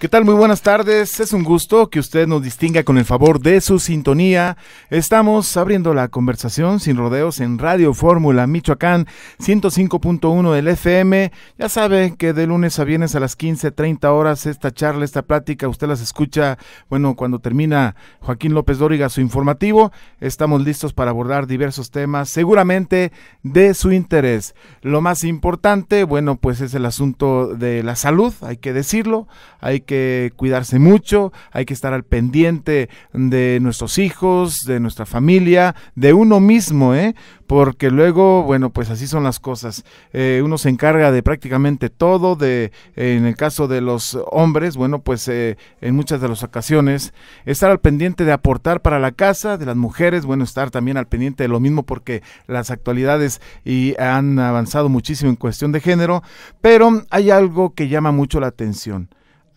¿Qué tal? Muy buenas tardes. Es un gusto que usted nos distinga con el favor de su sintonía. Estamos abriendo la conversación sin rodeos en Radio Fórmula Michoacán 105.1 del FM. Ya sabe que de lunes a viernes a las 15:30 horas esta charla, esta plática, usted las escucha, bueno, cuando termina Joaquín López Dóriga su informativo. Estamos listos para abordar diversos temas, seguramente de su interés. Lo más importante, bueno, pues es el asunto de la salud, hay que decirlo, hay que que cuidarse mucho, hay que estar al pendiente de nuestros hijos, de nuestra familia, de uno mismo, ¿eh? porque luego, bueno, pues así son las cosas. Eh, uno se encarga de prácticamente todo, de, en el caso de los hombres, bueno, pues eh, en muchas de las ocasiones, estar al pendiente de aportar para la casa, de las mujeres, bueno, estar también al pendiente de lo mismo porque las actualidades y han avanzado muchísimo en cuestión de género, pero hay algo que llama mucho la atención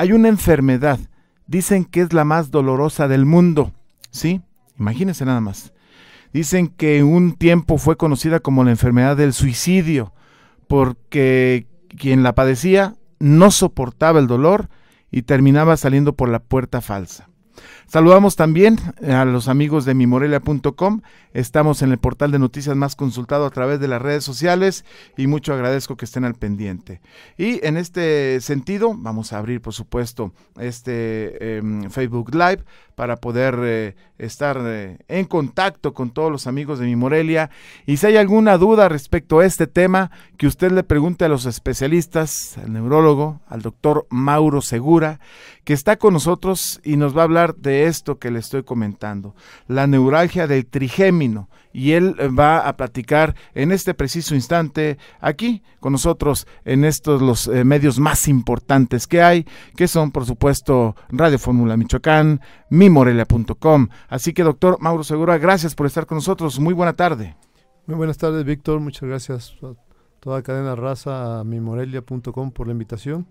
hay una enfermedad, dicen que es la más dolorosa del mundo, ¿sí? Imagínense nada más. Dicen que un tiempo fue conocida como la enfermedad del suicidio, porque quien la padecía no soportaba el dolor y terminaba saliendo por la puerta falsa. Saludamos también eh, a los amigos de mimorelia.com. Estamos en el portal de noticias más consultado a través de las redes sociales y mucho agradezco que estén al pendiente. Y en este sentido, vamos a abrir, por supuesto, este em, Facebook Live para poder eh, estar eh, en contacto con todos los amigos de mi Morelia. Y si hay alguna duda respecto a este tema, que usted le pregunte a los especialistas, al neurólogo, al doctor Mauro Segura, que está con nosotros y nos va a hablar de esto que le estoy comentando, la neuralgia del trigémino, y él eh, va a platicar en este preciso instante aquí con nosotros en estos los eh, medios más importantes que hay, que son por supuesto Radio Fórmula Michoacán, mimorelia.com. Así que doctor Mauro Segura, gracias por estar con nosotros. Muy buena tarde. Muy buenas tardes, Víctor. Muchas gracias a toda cadena raza, a mimorelia.com por la invitación.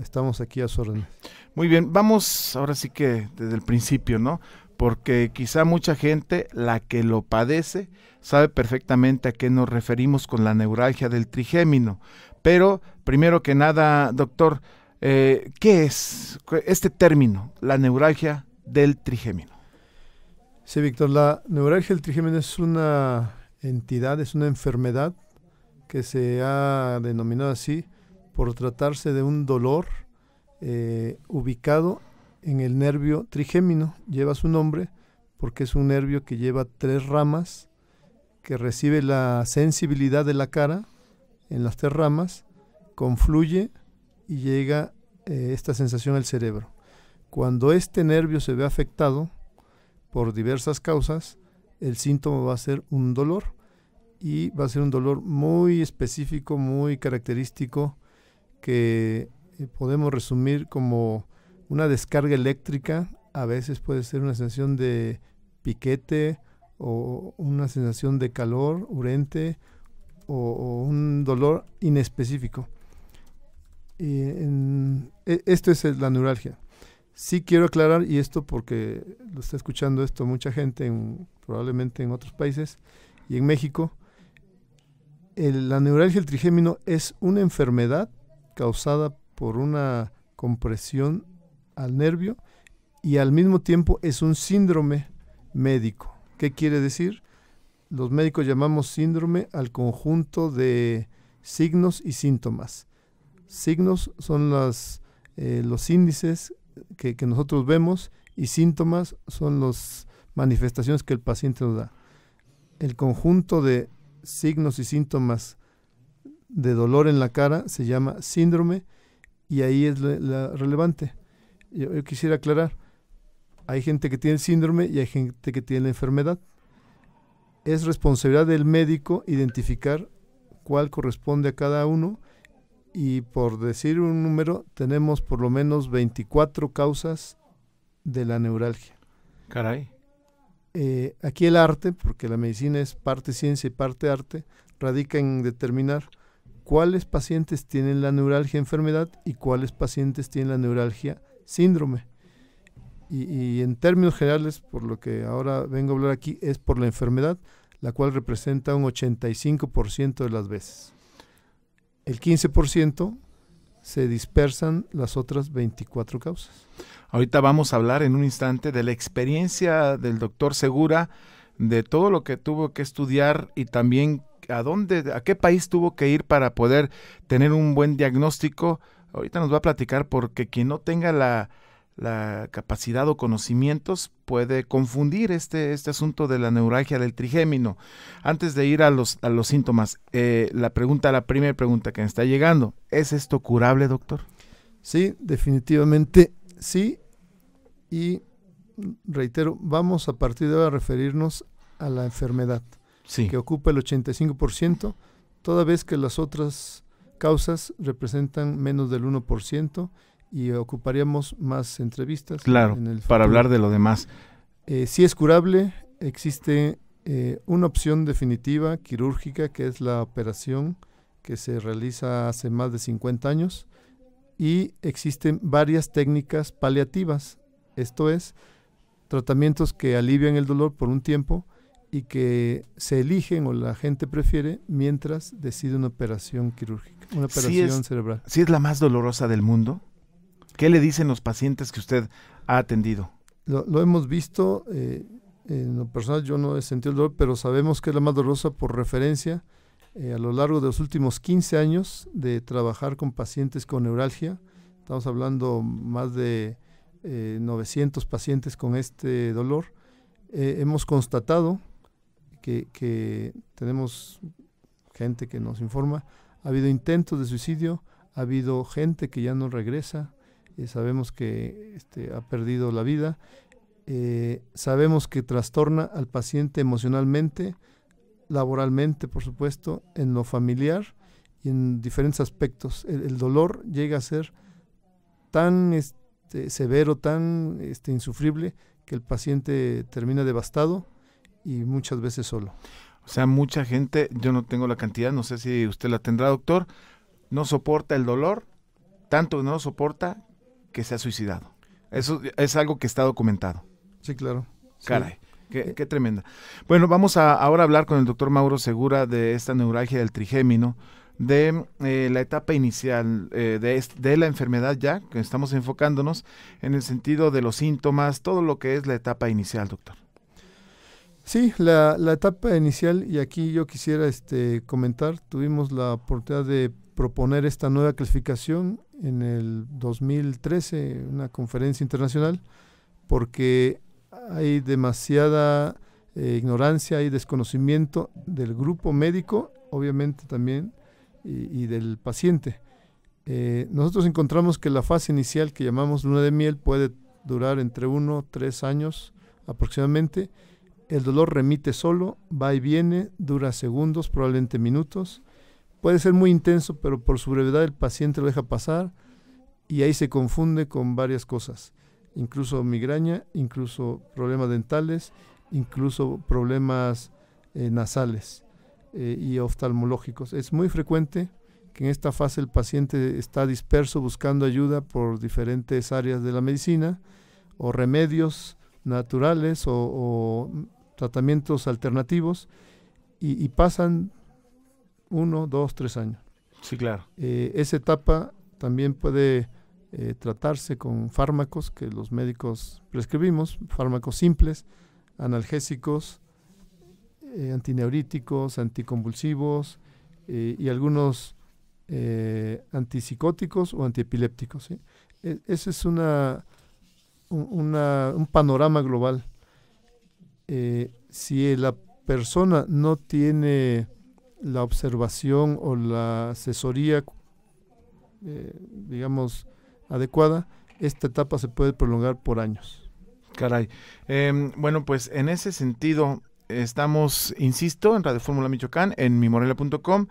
Estamos aquí a su orden. Muy bien, vamos ahora sí que desde el principio, ¿no? porque quizá mucha gente, la que lo padece, sabe perfectamente a qué nos referimos con la neuralgia del trigémino. Pero, primero que nada, doctor, eh, ¿qué es este término, la neuralgia del trigémino? Sí, Víctor, la neuralgia del trigémino es una entidad, es una enfermedad que se ha denominado así por tratarse de un dolor eh, ubicado en el nervio trigémino. Lleva su nombre porque es un nervio que lleva tres ramas, que recibe la sensibilidad de la cara en las tres ramas, confluye y llega eh, esta sensación al cerebro. Cuando este nervio se ve afectado por diversas causas, el síntoma va a ser un dolor y va a ser un dolor muy específico, muy característico, que eh, podemos resumir como una descarga eléctrica, a veces puede ser una sensación de piquete o una sensación de calor urente o, un dolor inespecífico. E, esto es la neuralgia. Sí quiero aclarar, y esto porque lo está escuchando esto mucha gente, en, probablemente en otros países y en México, la neuralgia del trigémino es una enfermedad causada por una compresión al nervio y al mismo tiempo es un síndrome médico. ¿Qué quiere decir? Los médicos llamamos síndrome al conjunto de signos y síntomas. Signos son las, eh, los índices que, nosotros vemos y síntomas son las manifestaciones que el paciente nos da. El conjunto de signos y síntomas de dolor en la cara se llama síndrome y ahí es la relevante yo, quisiera aclarar, hay gente que tiene el síndrome y hay gente que tiene la enfermedad. Es responsabilidad del médico identificar cuál corresponde a cada uno y por decir un número, tenemos por lo menos 24 causas de la neuralgia. Caray. Eh, aquí el arte, porque la medicina es parte ciencia y parte arte, radica en determinar cuáles pacientes tienen la neuralgia enfermedad y cuáles pacientes tienen la neuralgia síndrome. Y, en términos generales, por lo que ahora vengo a hablar aquí, es por la enfermedad, la cual representa un 85% de las veces. El 15% se dispersan las otras 24 causas. Ahorita vamos a hablar en un instante de la experiencia del doctor Segura, de todo lo que tuvo que estudiar y también a dónde, a qué país tuvo que ir para poder tener un buen diagnóstico Ahorita nos va a platicar porque quien no tenga la, capacidad o conocimientos puede confundir este, este asunto de la neuralgia del trigémino. Antes de ir a los, a los síntomas, eh, la pregunta, la primera pregunta que me está llegando, ¿es esto curable, doctor? Sí, definitivamente sí. Y reitero, vamos a partir de ahora a referirnos a la enfermedad, que ocupa el 85%, toda vez que las otras causas representan menos del 1% y ocuparíamos más entrevistas. Claro, para hablar de lo demás. Eh, si es curable, existe eh, una opción definitiva quirúrgica, que es la operación que se realiza hace más de 50 años, y existen varias técnicas paliativas, esto es, tratamientos que alivian el dolor por un tiempo, y que se eligen o la gente prefiere mientras decide una operación quirúrgica, una operación cerebral. Si es la más dolorosa del mundo? ¿Qué le dicen los pacientes que usted ha atendido? Lo, hemos visto, eh, en lo personal yo no he sentido el dolor, pero sabemos que es la más dolorosa por referencia eh, a lo largo de los últimos 15 años de trabajar con pacientes con neuralgia. Estamos hablando más de 900 eh, pacientes con este dolor. hemos constatado que, tenemos gente que nos informa, ha habido intentos de suicidio, ha habido gente que ya no regresa, eh, sabemos que este, ha perdido la vida, eh, sabemos que trastorna al paciente emocionalmente, laboralmente, por supuesto, en lo familiar y en diferentes aspectos. El, dolor llega a ser tan este, severo, tan este, insufrible, que el paciente termina devastado y muchas veces solo. O sea, mucha gente, yo no tengo la cantidad, no sé si usted la tendrá, doctor, no soporta el dolor, tanto no soporta que se ha suicidado. Eso es algo que está documentado. Sí, claro. Caray. Qué, tremenda. Bueno, vamos a ahora hablar con el doctor Mauro Segura de esta neuralgia del trigémino, de eh, la etapa inicial eh, de, de, la enfermedad ya, que estamos enfocándonos en el sentido de los síntomas, todo lo que es la etapa inicial, doctor. Sí, la, etapa inicial, y aquí yo quisiera este, comentar, tuvimos la oportunidad de proponer esta nueva clasificación en el 2013, una conferencia internacional, porque hay demasiada eh, ignorancia y desconocimiento del grupo médico, obviamente también, y, del paciente. Eh, nosotros encontramos que la fase inicial que llamamos luna de miel puede durar entre 1 tres años aproximadamente el dolor remite solo, va y viene, dura segundos, probablemente minutos. Puede ser muy intenso, pero por su brevedad el paciente lo deja pasar y ahí se confunde con varias cosas, incluso migraña, incluso problemas dentales, incluso problemas eh, nasales eh, y oftalmológicos. Es muy frecuente que en esta fase el paciente está disperso buscando ayuda por diferentes áreas de la medicina o remedios naturales o tratamientos alternativos y, pasan uno, dos, tres años. Sí, claro. Eh, esa etapa también puede eh, tratarse con fármacos que los médicos prescribimos, fármacos simples, analgésicos, eh, antineuríticos, anticonvulsivos y algunos antipsicóticos o antiepilépticos. ¿sí? E, ese es un, un panorama global eh, si la persona no tiene la observación o la asesoría, eh, digamos, adecuada, esta etapa se puede prolongar por años. Caray. Em, bueno, pues en ese sentido, estamos, insisto, en Radio Fórmula Michoacán, en mimorela.com.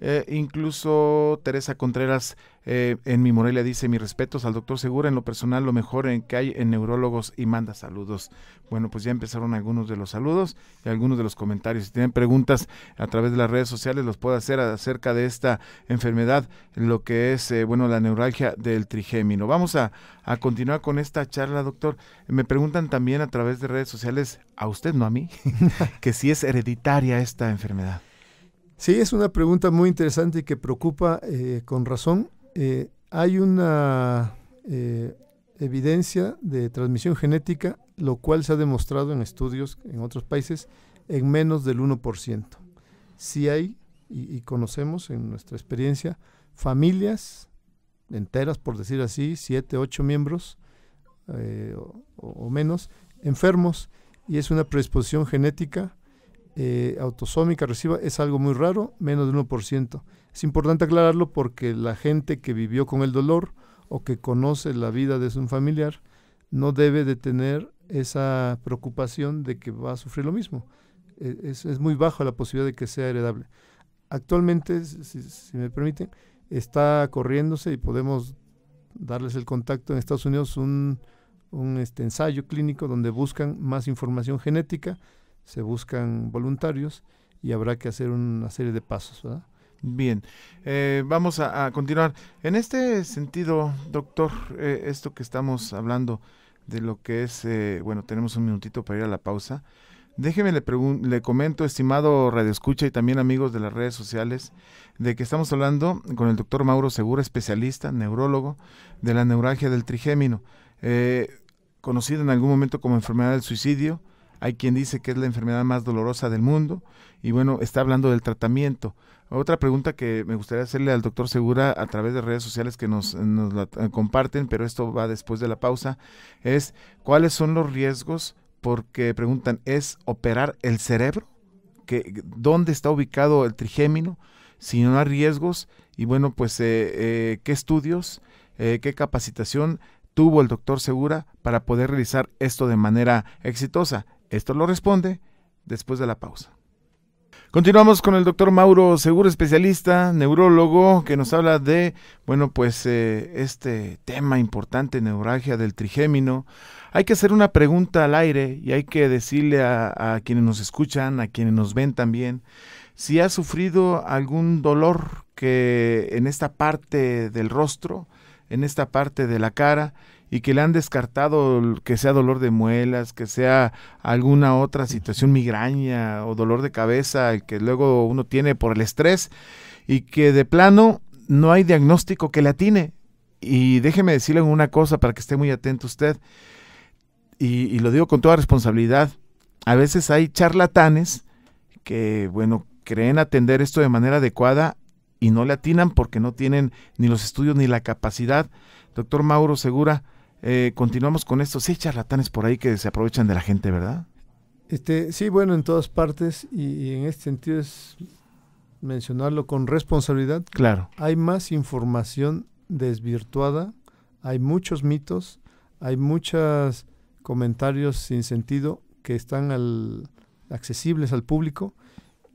Eh, incluso Teresa Contreras eh, en mi Morelia dice mis respetos al doctor Segura, en lo personal lo mejor en que hay en neurólogos y manda saludos. Bueno, pues ya empezaron algunos de los saludos y algunos de los comentarios. Si tienen preguntas a través de las redes sociales, los puedo hacer acerca de esta enfermedad, lo que es, eh, bueno, la neuralgia del trigémino. Vamos a, a continuar con esta charla, doctor. Me preguntan también a través de redes sociales, a usted, no a mí, que si es hereditaria esta enfermedad. Sí, es una pregunta muy interesante y que preocupa eh, con razón. Eh, hay una eh, evidencia de transmisión genética, lo cual se ha demostrado en estudios en otros países en menos del 1%. Sí hay, y, conocemos en nuestra experiencia, familias enteras, por decir así, siete, ocho miembros o, o menos, enfermos, y es una predisposición genética eh, autosómica reciba es algo muy raro, menos del 1%. Es importante aclararlo porque la gente que vivió con el dolor o que conoce la vida de su familiar no debe de tener esa preocupación de que va a sufrir lo mismo. E, es, muy baja la posibilidad de que sea heredable. Actualmente, si, me permiten, está corriéndose y podemos darles el contacto en Estados Unidos un, un este ensayo clínico donde buscan más información genética se buscan voluntarios y habrá que hacer una serie de pasos. ¿verdad? Bien, eh, vamos a, continuar. En este sentido, doctor, eh, esto que estamos hablando de lo que es, eh, bueno, tenemos un minutito para ir a la pausa. Déjeme le, le comento, estimado Radio Escucha y también amigos de las redes sociales, de que estamos hablando con el doctor Mauro Segura, especialista, neurólogo, de la neuralgia del trigémino, conocida en algún momento como enfermedad del suicidio, hay quien dice que es la enfermedad más dolorosa del mundo y bueno, está hablando del tratamiento. Otra pregunta que me gustaría hacerle al doctor Segura a través de redes sociales que nos, la eh, comparten, pero esto va después de la pausa, es cuáles son los riesgos, porque preguntan, ¿es operar el cerebro? ¿Dónde está ubicado el trigémino? Si no hay riesgos, y bueno, pues eh, eh, qué estudios, qué capacitación tuvo el doctor Segura para poder realizar esto de manera exitosa. Esto lo responde después de la pausa. Continuamos con el doctor Mauro Seguro, especialista, neurólogo, que nos habla de, bueno, pues eh, este tema importante, neuralgia del trigémino. Hay que hacer una pregunta al aire y hay que decirle a, a quienes nos escuchan, a quienes nos ven también, si ha sufrido algún dolor que en esta parte del rostro, en esta parte de la cara, y que le han descartado que sea dolor de muelas, que sea alguna otra situación migraña o dolor de cabeza que luego uno tiene por el estrés y que de plano no hay diagnóstico que le atine. Y déjeme decirle una cosa para que esté muy atento usted, y, lo digo con toda responsabilidad, a veces hay charlatanes que, bueno, creen atender esto de manera adecuada y no le atinan porque no tienen ni los estudios ni la capacidad. Doctor Mauro Segura, eh, continuamos con esto. Sí charlatanes por ahí que se aprovechan de la gente, ¿verdad? Este, sí, bueno, en todas partes y, en este sentido es mencionarlo con responsabilidad. Claro. Hay más información desvirtuada, hay muchos mitos, hay muchos comentarios sin sentido que están accesibles al público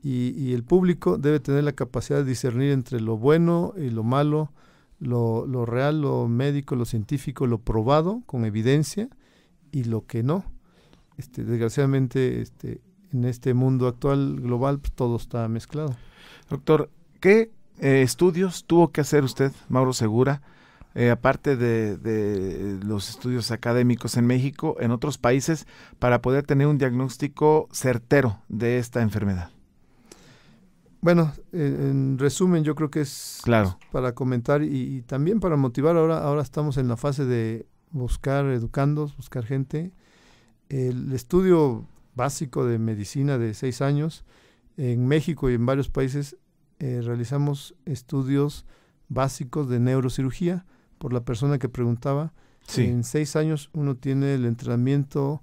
y, el público debe tener la capacidad de discernir entre lo bueno y lo malo, lo, real, lo médico, lo científico, lo probado con evidencia y lo que no. Este, desgraciadamente, este, en este mundo actual global pues, todo está mezclado. Doctor, ¿qué eh, estudios tuvo que hacer usted, Mauro Segura, eh, aparte de, los estudios académicos en México, en otros países, para poder tener un diagnóstico certero de esta enfermedad? Bueno, en, resumen, yo creo que es, para comentar y, también para motivar. Ahora, ahora estamos en la fase de buscar educandos, buscar gente. El estudio básico de medicina de seis años en México y en varios países eh, realizamos estudios básicos de neurocirugía por la persona que preguntaba. En seis años uno tiene el entrenamiento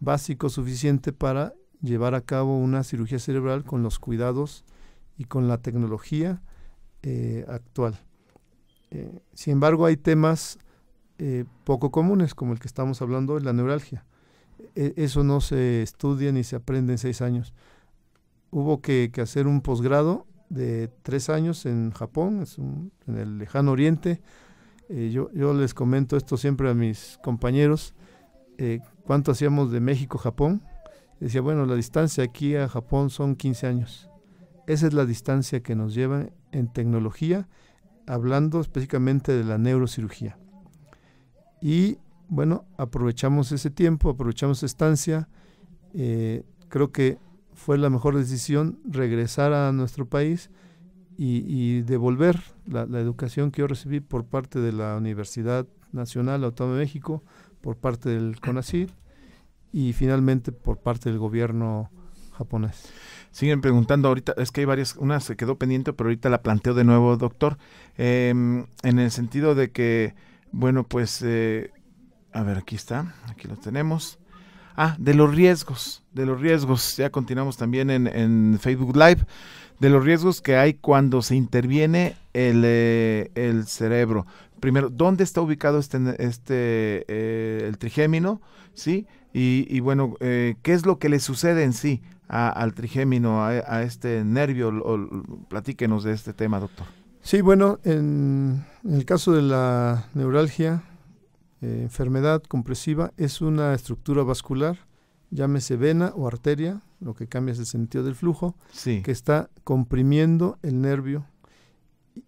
básico suficiente para llevar a cabo una cirugía cerebral con los cuidados y con la tecnología eh, actual. Eh, sin embargo, hay temas eh, poco comunes, como el que estamos hablando hoy, la neuralgia. E, eso no se estudia ni se aprende en seis años. Hubo que, hacer un posgrado de tres años en Japón, en el lejano oriente. yo, les comento esto siempre a mis compañeros, cuánto hacíamos de México-Japón. a Decía, bueno, la distancia aquí a Japón son 15 años esa es la distancia que nos lleva en tecnología, hablando específicamente de la neurocirugía. Y bueno, aprovechamos ese tiempo, aprovechamos esa estancia. Eh, creo que fue la mejor decisión regresar a nuestro país y, devolver la, educación que yo recibí por parte de la Universidad Nacional Autónoma de México, por parte del CONACID, y finalmente por parte del gobierno japonés. Siguen preguntando ahorita, es que hay varias, una se quedó pendiente, pero ahorita la planteo de nuevo, doctor, em, en el sentido de que, bueno, pues, eh, a ver, aquí está, aquí lo tenemos. Ah, de los riesgos, de los riesgos, ya continuamos también en, Facebook Live, de los riesgos que hay cuando se interviene el, eh, cerebro. Primero, ¿dónde está ubicado este, este eh, el trigémino? ¿Sí? Y, y bueno, ¿qué es lo que le sucede en sí? al trigémino, a, este nervio? platíquenos de este tema, doctor. Sí, bueno, en, el caso de la neuralgia, eh, enfermedad compresiva, es una estructura vascular, llámese vena o arteria, lo que cambia es el sentido del flujo, que está comprimiendo el nervio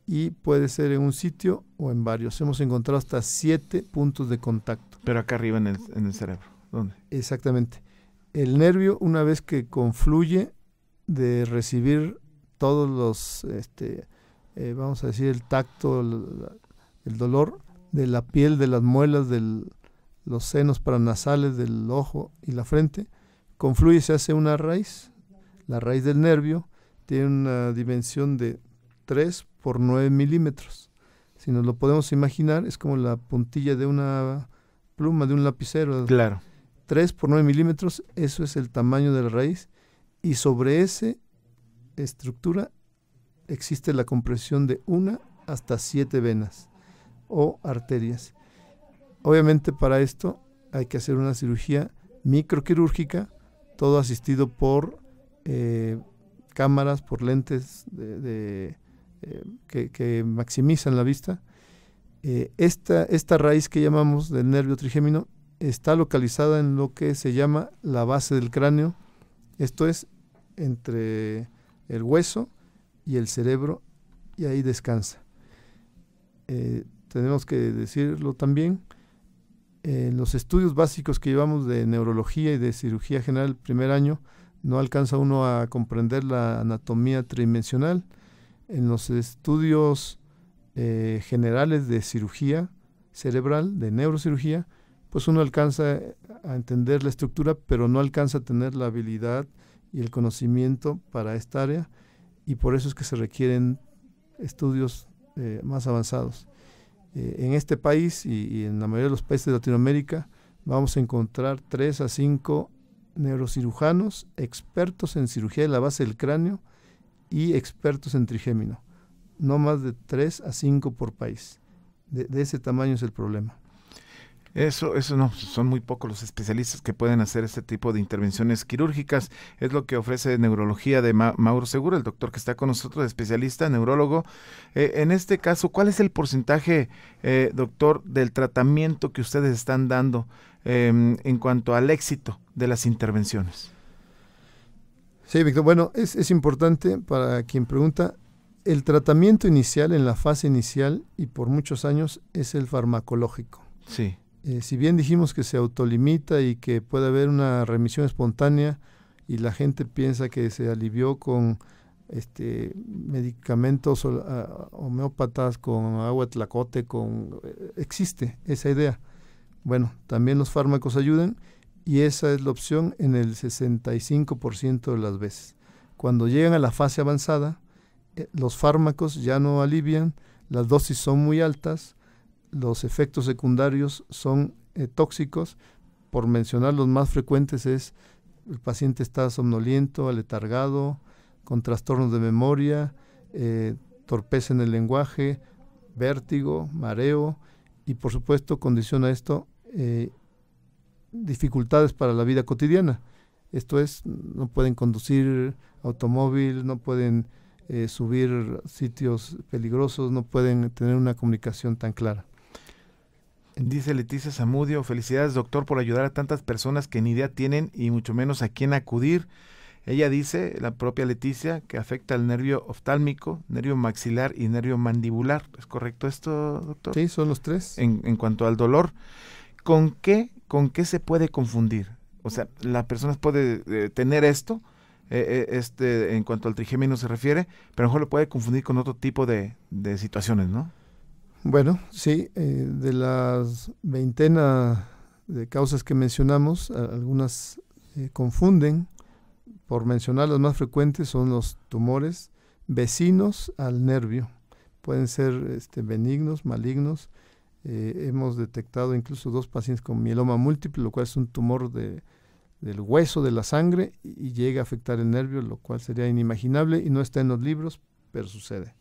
y puede ser en un sitio o en varios. Hemos encontrado hasta siete puntos de contacto. Pero acá arriba en el, en el cerebro, ¿dónde? Exactamente el nervio, una vez que confluye de recibir todos los, este, eh, vamos a decir, el tacto, el, dolor de la piel, de las muelas, de los senos paranasales, del ojo y la frente, confluye, se hace una raíz. La raíz del nervio tiene una dimensión de 3 por 9 milímetros. Si nos lo podemos imaginar, es como la puntilla de una pluma, de un lapicero. Claro 3 por 9 milímetros, eso es el tamaño de la raíz, y sobre esa estructura existe la compresión de una hasta siete venas o arterias. Obviamente para esto hay que hacer una cirugía microquirúrgica, todo asistido por eh, cámaras, por lentes eh, que, maximizan la vista. Eh, esta raíz que llamamos del nervio trigémino está localizada en lo que se llama la base del cráneo, esto es entre el hueso y el cerebro, y ahí descansa. Eh, tenemos que decirlo también, en los estudios básicos que llevamos de neurología y de cirugía general primer año, no alcanza uno a comprender la anatomía tridimensional. En los estudios eh, generales de cirugía cerebral, de neurocirugía, pues uno alcanza a entender la estructura, pero no alcanza a tener la habilidad y el conocimiento para esta área y por eso es que se requieren estudios eh, más avanzados. Eh, en este país y, en la mayoría de los países de Latinoamérica vamos a encontrar tres a 5 neurocirujanos expertos en cirugía de la base del cráneo y expertos en trigémino. No más de 3 a 5 por país. de ese tamaño es el problema. Eso, eso no, son muy pocos los especialistas que pueden hacer este tipo de intervenciones quirúrgicas. Es lo que ofrece neurología de Mauro Seguro, el doctor que está con nosotros, especialista, neurólogo. Eh, en este caso, ¿cuál es el porcentaje, eh, doctor, del tratamiento que ustedes están dando em, en cuanto al éxito de las intervenciones? Sí, Víctor. Bueno, es, es importante para quien pregunta, el tratamiento inicial, en la fase inicial y por muchos años, es el farmacológico. Sí. Eh, si bien dijimos que se autolimita y que puede haber una remisión espontánea y la gente piensa que se alivió con este, medicamentos ah, homeópatas, con agua tlacote, con, eh, existe esa idea. Bueno, también los fármacos ayudan y esa es la opción en el 65% de las veces. Cuando llegan a la fase avanzada, eh, los fármacos ya no alivian, las dosis son muy altas, los efectos secundarios son eh, tóxicos. Por mencionar los más frecuentes es el paciente está somnoliento, aletargado, con trastornos de memoria, eh, torpeza en el lenguaje, vértigo, mareo y por supuesto condiciona esto eh, dificultades para la vida cotidiana. Esto es, no pueden conducir automóvil, no pueden subir sitios peligrosos, no pueden tener una comunicación tan clara. Dice Leticia Zamudio, felicidades doctor por ayudar a tantas personas que ni idea tienen y mucho menos a quién acudir. Ella dice, la propia Leticia, que afecta al nervio oftálmico, nervio maxilar y nervio mandibular. ¿Es correcto esto, doctor? Sí, son los tres. En, cuanto al dolor, ¿con qué, ¿con qué se puede confundir? O sea, la persona puede eh, tener esto, eh, eh, este, en cuanto al trigémino se refiere, pero a lo mejor lo puede confundir con otro tipo de situaciones, ¿no? Bueno, sí, eh, de las veintena de causas que mencionamos, algunas eh, confunden. Por mencionar las más frecuentes son los tumores vecinos al nervio. Pueden ser este, benignos, malignos. Eh, hemos detectado incluso dos pacientes con mieloma múltiple, lo cual es un tumor de, del hueso de la sangre y llega a afectar el nervio, lo cual sería inimaginable y no está en los libros, pero sucede.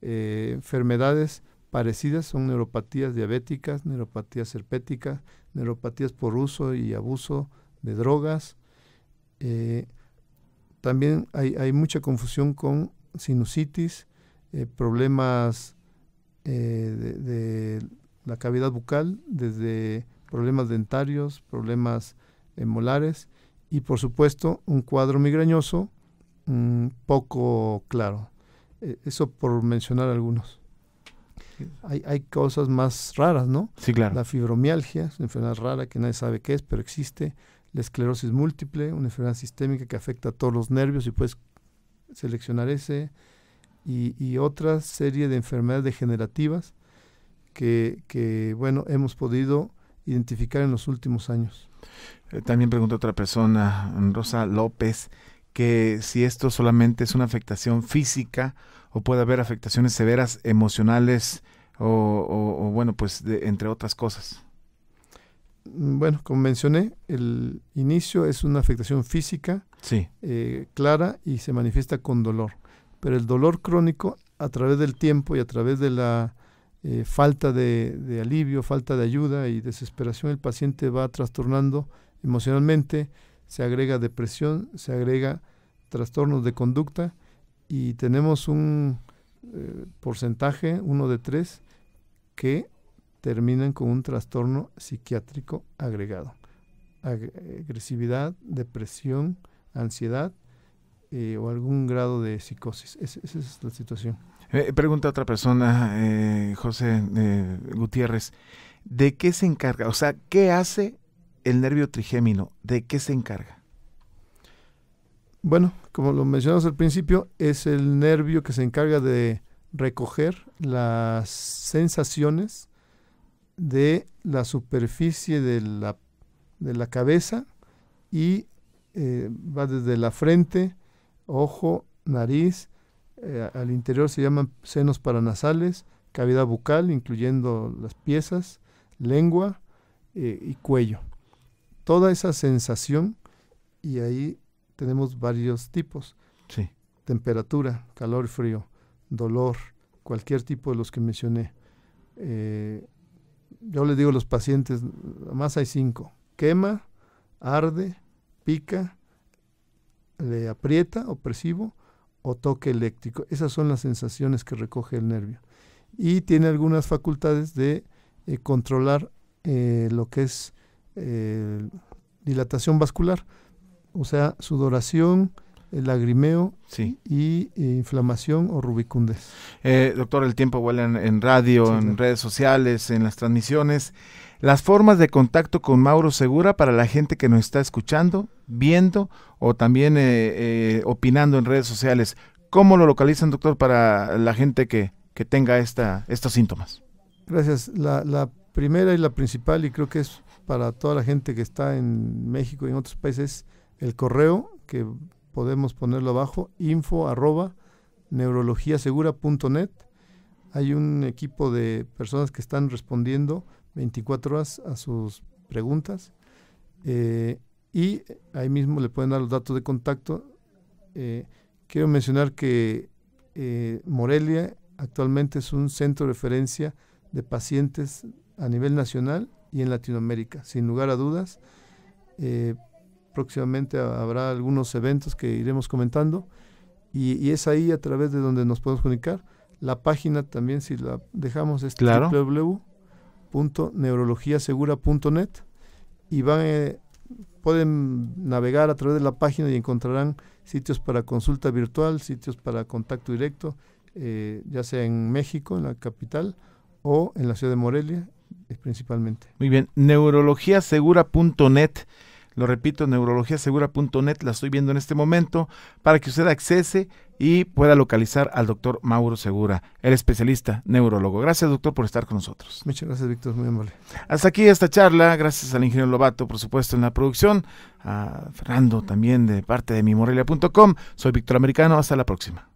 enfermedades parecidas son neuropatías diabéticas, neuropatías herpéticas, neuropatías por uso y abuso de drogas. Eh, también hay, mucha confusión con sinusitis, eh, problemas eh, de, la cavidad bucal, desde problemas dentarios, problemas molares y por supuesto un cuadro migrañoso mm, poco claro. eso por mencionar algunos. Hay, cosas más raras, ¿no? Sí, claro. La fibromialgia, es una enfermedad rara que nadie sabe qué es, pero existe. La esclerosis múltiple, una enfermedad sistémica que afecta a todos los nervios y puedes seleccionar ese. Y, otra serie de enfermedades degenerativas que, que, bueno, hemos podido identificar en los últimos años. Eh, también pregunta otra persona, Rosa López, que si esto solamente es una afectación física o puede haber afectaciones severas emocionales o, bueno, pues entre otras cosas? Mm, bueno, como mencioné, el inicio es una afectación física sí. Eh, clara y se manifiesta con dolor. Pero el dolor crónico a través del tiempo y a través de la eh, falta de, alivio, falta de ayuda y desesperación, el paciente va trastornando emocionalmente, se agrega depresión, se agrega trastornos de conducta y tenemos un eh, porcentaje, uno de tres, que terminan con un trastorno psiquiátrico agregado. agresividad, depresión, ansiedad eh, o algún grado de psicosis. esa es la situación. Eh, pregunta otra persona, José Gutiérrez, ¿de qué se encarga? O sea, ¿qué hace el nervio trigémino? ¿De qué se encarga? Bueno, como lo mencionamos al principio, es el nervio que se encarga de recoger las sensaciones de la superficie de la, cabeza y eh, va desde la frente, ojo, nariz, eh, al interior se llaman senos paranasales, cavidad bucal, incluyendo las piezas, lengua eh, y cuello. Toda esa sensación y ahí tenemos varios tipos. Temperatura, calor, y frío, dolor, cualquier tipo de los que mencioné. Eh, yo les digo a los pacientes, más hay cinco. Quema, arde, pica, le aprieta, opresivo, o toque eléctrico. Esas son las sensaciones que recoge el nervio. Y tiene algunas facultades de eh, controlar eh, lo que es dilatación vascular o sea, sudoración, eh, lagrimeo y eh, inflamación o rubicundes. Eh, doctor, el tiempo vuela en, radio, en redes sociales, en las transmisiones. Las formas de contacto con Mauro Segura para la gente que nos está escuchando, viendo o también opinando en redes sociales. ¿Cómo lo localizan, doctor, para la gente que, tenga estos síntomas? Gracias. la primera y la principal, y creo que es para toda la gente que está en México y en otros países, el correo que podemos ponerlo abajo, info arroba neurologiasegura.net. Hay un equipo de personas que están respondiendo 24 horas a sus preguntas eh, y ahí mismo le pueden dar los datos de contacto. Eh, quiero mencionar que eh, Morelia actualmente es un centro de referencia de pacientes a nivel nacional y en Latinoamérica, sin lugar a dudas. Próximamente habrá algunos eventos que iremos comentando y, es ahí a través de donde nos podemos comunicar. La página también, si la dejamos, es www.neurologiasegura.net y van, eh, pueden navegar a través de la página y encontrarán sitios para consulta virtual, sitios para contacto directo, eh, ya sea en México, en la capital, o en la ciudad de Morelia, es eh, principalmente. Muy bien, neurologiasegura.net. Lo repito, neurologiasegura.net, la estoy viendo en este momento, para que usted accese y pueda localizar al doctor Mauro Segura, el especialista neurólogo. Gracias, doctor, por estar con nosotros. Muchas gracias, Víctor, muy amable. Hasta aquí esta charla, gracias al ingeniero Lobato, por supuesto, en la producción, a Fernando también de parte de mimorelia.com. Soy Víctor Americano, hasta la próxima.